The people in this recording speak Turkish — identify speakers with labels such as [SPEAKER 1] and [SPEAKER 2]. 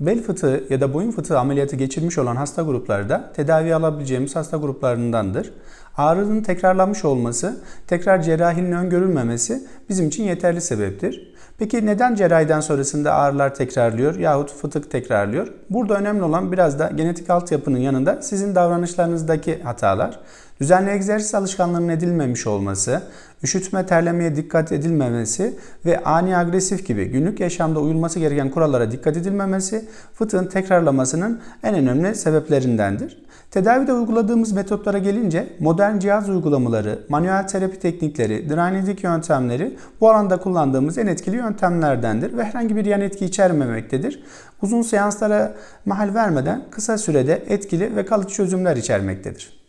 [SPEAKER 1] Bel fıtığı ya da boyun fıtığı ameliyatı geçirmiş olan hasta gruplarda tedavi alabileceğimiz hasta gruplarındandır. Ağrının tekrarlanmış olması, tekrar cerrahinin öngörülmemesi bizim için yeterli sebeptir. Peki neden cerrahiden sonrasında ağrılar tekrarlıyor yahut fıtık tekrarlıyor? Burada önemli olan biraz da genetik altyapının yanında sizin davranışlarınızdaki hatalar. Düzenli egzersiz alışkanlığının edilmemiş olması, üşütme, terlemeye dikkat edilmemesi ve ani agresif gibi günlük yaşamda uyulması gereken kurallara dikkat edilmemesi fıtığın tekrarlamasının en önemli sebeplerindendir. Tedavide uyguladığımız metotlara gelince modern cihaz uygulamaları, manuel terapi teknikleri, drenedik yöntemleri bu alanda kullandığımız en etkili yöntemlerdendir ve herhangi bir yan etki içermemektedir. Uzun seanslara mahal vermeden kısa sürede etkili ve kalıcı çözümler içermektedir.